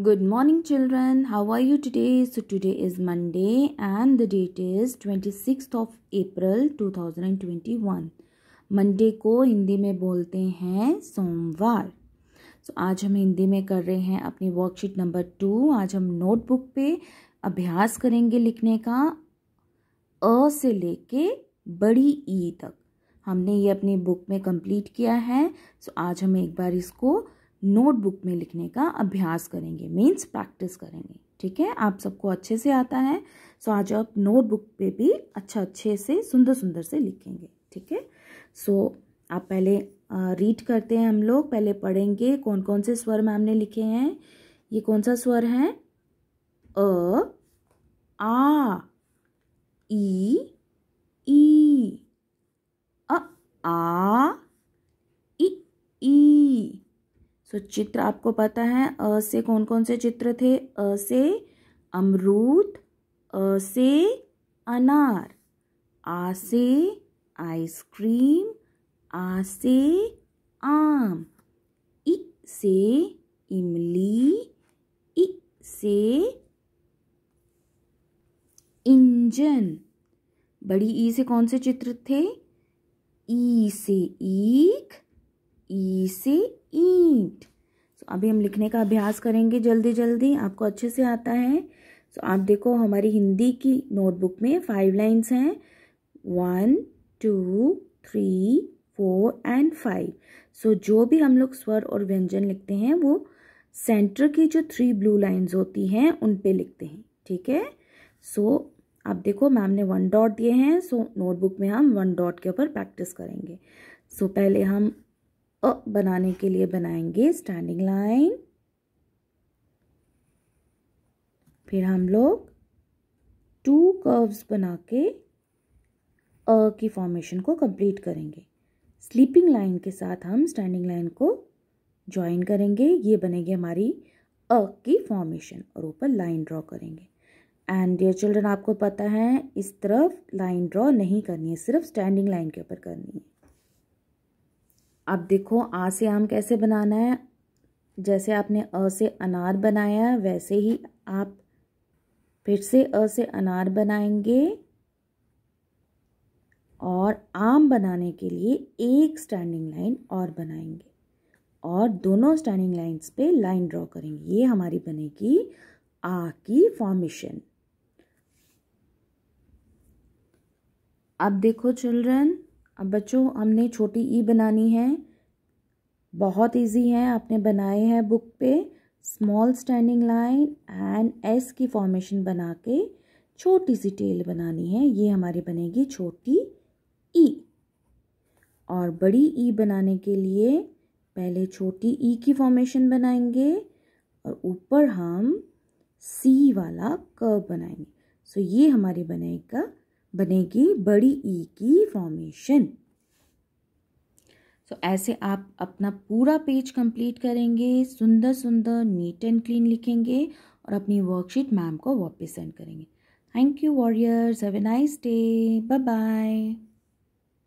Good morning children. How are you today? So today is Monday and the date is 26th of April 2021. Monday को हिंदी में बोलते हैं सोमवार सो so, आज हम हिंदी में कर रहे हैं अपनी वर्कशीट नंबर टू आज हम नोटबुक पे अभ्यास करेंगे लिखने का अ से लेके बड़ी ई तक हमने ये अपनी बुक में कंप्लीट किया है सो so, आज हम एक बार इसको नोटबुक में लिखने का अभ्यास करेंगे मीन्स प्रैक्टिस करेंगे ठीक है आप सबको अच्छे से आता है सो आज आप नोटबुक पे भी अच्छा अच्छे से सुंदर सुंदर से लिखेंगे ठीक है सो आप पहले रीड करते हैं हम लोग पहले पढ़ेंगे कौन कौन से स्वर मैम ने लिखे हैं ये कौन सा स्वर है अ सो तो so, चित्र आपको पता है अ से कौन कौन से चित्र थे अ से अमरूद अ से अनार आ से आइसक्रीम आ से आम इ से इमली इ से इंजन बड़ी ई से कौन से चित्र थे ई से ईख ई से ईट सो अभी हम लिखने का अभ्यास करेंगे जल्दी जल्दी आपको अच्छे से आता है सो so, आप देखो हमारी हिंदी की नोटबुक में फाइव लाइन्स हैं one two three four and five so जो भी हम लोग स्वर और व्यंजन लिखते हैं वो सेंटर की जो थ्री ब्लू लाइन्स होती हैं उन पे लिखते हैं ठीक है सो so, आप देखो मैम ने वन डॉट दिए हैं सो नोटबुक में हम वन डॉट के ऊपर प्रैक्टिस करेंगे सो so, पहले हम अ बनाने के लिए बनाएंगे स्टैंडिंग लाइन फिर हम लोग टू कर्व्स बना के अ की फॉर्मेशन को कंप्लीट करेंगे स्लीपिंग लाइन के साथ हम स्टैंडिंग लाइन को ज्वाइन करेंगे ये बनेगी हमारी अ की फॉर्मेशन और ऊपर लाइन ड्रॉ करेंगे एंड डियर चिल्ड्रन आपको पता है इस तरफ लाइन ड्रॉ नहीं करनी है सिर्फ स्टैंडिंग लाइन के ऊपर करनी है अब देखो आ से आम कैसे बनाना है जैसे आपने अ से अनार बनाया वैसे ही आप फिर से अ से अनार बनाएंगे और आम बनाने के लिए एक स्टैंडिंग लाइन और बनाएंगे और दोनों स्टैंडिंग लाइंस पे लाइन ड्रॉ करेंगे ये हमारी बनेगी आ की फॉर्मेशन अब देखो चिल्ड्रन अब बच्चों हमने छोटी ई बनानी है बहुत इजी है आपने बनाए हैं बुक पे small standing line and S की फॉर्मेशन बना के छोटी सी टेल बनानी है ये हमारी बनेगी छोटी ई e। और बड़ी ई e बनाने के लिए पहले छोटी ई e की फॉर्मेशन बनाएंगे और ऊपर हम सी वाला कर्व बनाएंगे सो ये हमारी बनेगा बनेगी बड़ी ई की फॉर्मेशन तो ऐसे आप अपना पूरा पेज कंप्लीट करेंगे सुंदर सुंदर नीट एंड क्लीन लिखेंगे और अपनी वर्कशीट मैम को वापस सेंड करेंगे thank you warriors have a nice day bye bye